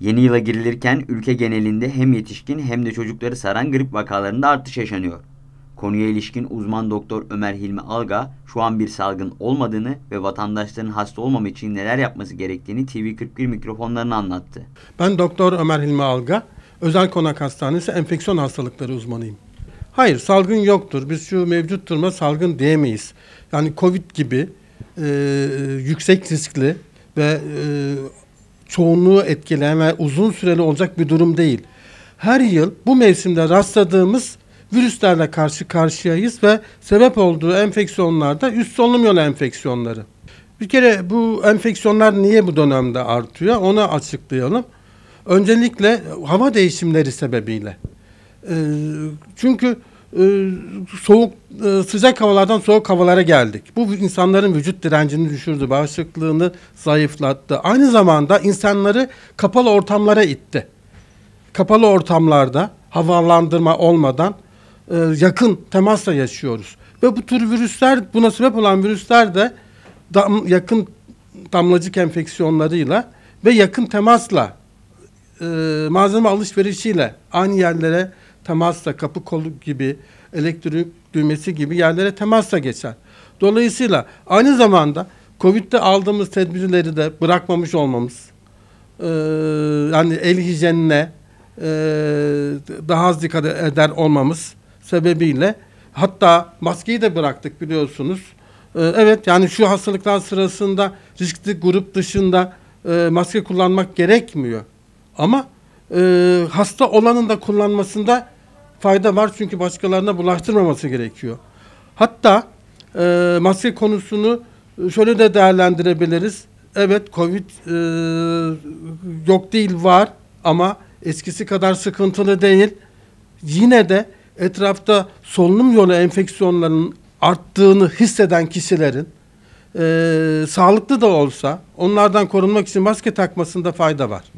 Yeni yıla girilirken ülke genelinde hem yetişkin hem de çocukları saran grip vakalarında artış yaşanıyor. Konuya ilişkin uzman doktor Ömer Hilmi Alga şu an bir salgın olmadığını ve vatandaşların hasta olmam için neler yapması gerektiğini TV41 mikrofonlarına anlattı. Ben doktor Ömer Hilmi Alga, Özel Konak Hastanesi enfeksiyon hastalıkları uzmanıyım. Hayır salgın yoktur. Biz şu mevcut duruma salgın diyemeyiz. Yani Covid gibi e, yüksek riskli ve e, çoğunluğu etkileyen ve uzun süreli olacak bir durum değil. Her yıl bu mevsimde rastladığımız virüslerle karşı karşıyayız ve sebep olduğu enfeksiyonlarda üst solunum yolu enfeksiyonları. Bir kere bu enfeksiyonlar niye bu dönemde artıyor onu açıklayalım. Öncelikle hava değişimleri sebebiyle. Ee, çünkü ee, soğuk e, sıcak havalardan soğuk havalara geldik. Bu insanların vücut direncini düşürdü, bağışıklığını zayıflattı. Aynı zamanda insanları kapalı ortamlara itti. Kapalı ortamlarda havalandırma olmadan e, yakın temasla yaşıyoruz. Ve bu tür virüsler, buna sebep olan virüsler de dam, yakın damlacık enfeksiyonlarıyla ve yakın temasla, e, malzeme alışverişiyle aynı yerlere temasla kapı kolu gibi, elektrik düğmesi gibi yerlere temasla geçer. Dolayısıyla aynı zamanda Covid'de aldığımız tedbirleri de bırakmamış olmamız, e, yani el hijyenine e, daha az dikkat eder olmamız sebebiyle hatta maskeyi de bıraktık biliyorsunuz. E, evet yani şu hastalıklar sırasında riskli grup dışında e, maske kullanmak gerekmiyor. Ama e, hasta olanın da kullanmasında fayda var çünkü başkalarına bulaştırmaması gerekiyor. Hatta e, maske konusunu şöyle de değerlendirebiliriz. Evet Covid e, yok değil var ama eskisi kadar sıkıntılı değil. Yine de etrafta solunum yolu enfeksiyonlarının arttığını hisseden kişilerin e, sağlıklı da olsa onlardan korunmak için maske takmasında fayda var.